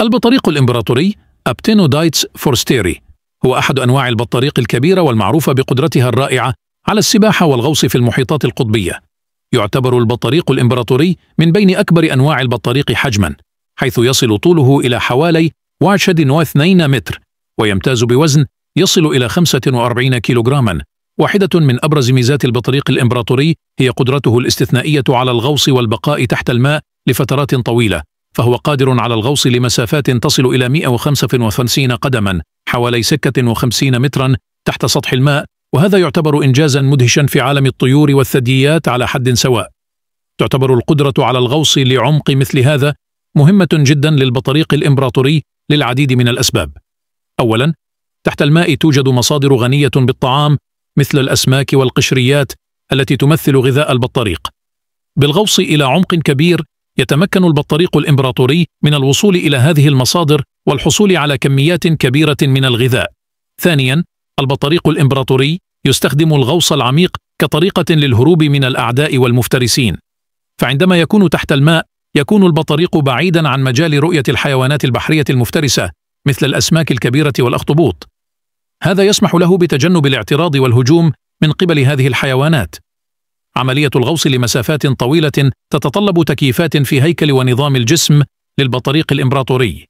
البطريق الإمبراطوري دايتس فورستيري هو أحد أنواع البطاريق الكبيرة والمعروفة بقدرتها الرائعة على السباحة والغوص في المحيطات القطبية يعتبر البطريق الإمبراطوري من بين أكبر أنواع البطاريق حجما حيث يصل طوله إلى حوالي 1.2 متر ويمتاز بوزن يصل إلى 45 كيلوغراما واحدة من أبرز ميزات البطريق الإمبراطوري هي قدرته الاستثنائية على الغوص والبقاء تحت الماء لفترات طويلة فهو قادر على الغوص لمسافات تصل إلى 155 قدما حوالي 56 مترا تحت سطح الماء وهذا يعتبر إنجازا مدهشا في عالم الطيور والثدييات على حد سواء تعتبر القدرة على الغوص لعمق مثل هذا مهمة جدا للبطريق الإمبراطوري للعديد من الأسباب أولا تحت الماء توجد مصادر غنية بالطعام مثل الأسماك والقشريات التي تمثل غذاء البطريق بالغوص إلى عمق كبير يتمكن البطريق الإمبراطوري من الوصول إلى هذه المصادر والحصول على كميات كبيرة من الغذاء ثانيا البطريق الإمبراطوري يستخدم الغوص العميق كطريقة للهروب من الأعداء والمفترسين فعندما يكون تحت الماء يكون البطريق بعيدا عن مجال رؤية الحيوانات البحرية المفترسة مثل الأسماك الكبيرة والأخطبوط هذا يسمح له بتجنب الاعتراض والهجوم من قبل هذه الحيوانات عملية الغوص لمسافات طويلة تتطلب تكييفات في هيكل ونظام الجسم للبطريق الإمبراطوري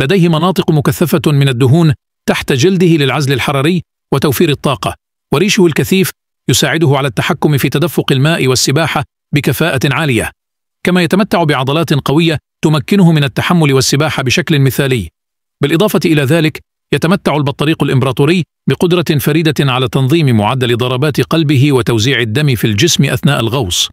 لديه مناطق مكثفة من الدهون تحت جلده للعزل الحراري وتوفير الطاقة وريشه الكثيف يساعده على التحكم في تدفق الماء والسباحة بكفاءة عالية كما يتمتع بعضلات قوية تمكنه من التحمل والسباحة بشكل مثالي بالإضافة إلى ذلك يتمتع البطريق الإمبراطوري بقدرة فريدة على تنظيم معدل ضربات قلبه وتوزيع الدم في الجسم أثناء الغوص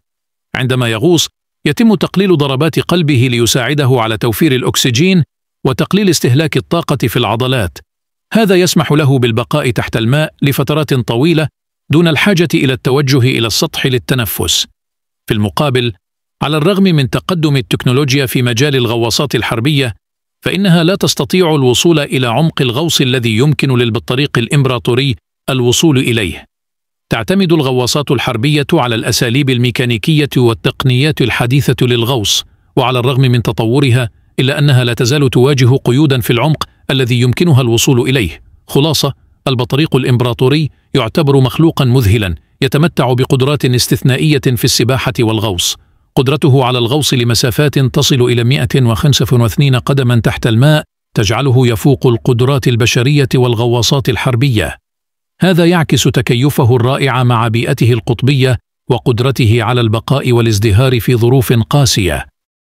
عندما يغوص يتم تقليل ضربات قلبه ليساعده على توفير الأكسجين وتقليل استهلاك الطاقة في العضلات هذا يسمح له بالبقاء تحت الماء لفترات طويلة دون الحاجة إلى التوجه إلى السطح للتنفس في المقابل على الرغم من تقدم التكنولوجيا في مجال الغواصات الحربية فإنها لا تستطيع الوصول إلى عمق الغوص الذي يمكن للبطريق الإمبراطوري الوصول إليه تعتمد الغواصات الحربية على الأساليب الميكانيكية والتقنيات الحديثة للغوص وعلى الرغم من تطورها إلا أنها لا تزال تواجه قيودا في العمق الذي يمكنها الوصول إليه خلاصة البطريق الإمبراطوري يعتبر مخلوقا مذهلا يتمتع بقدرات استثنائية في السباحة والغوص قدرته على الغوص لمسافات تصل إلى 125 قدما تحت الماء تجعله يفوق القدرات البشرية والغواصات الحربية هذا يعكس تكيفه الرائع مع بيئته القطبية وقدرته على البقاء والازدهار في ظروف قاسية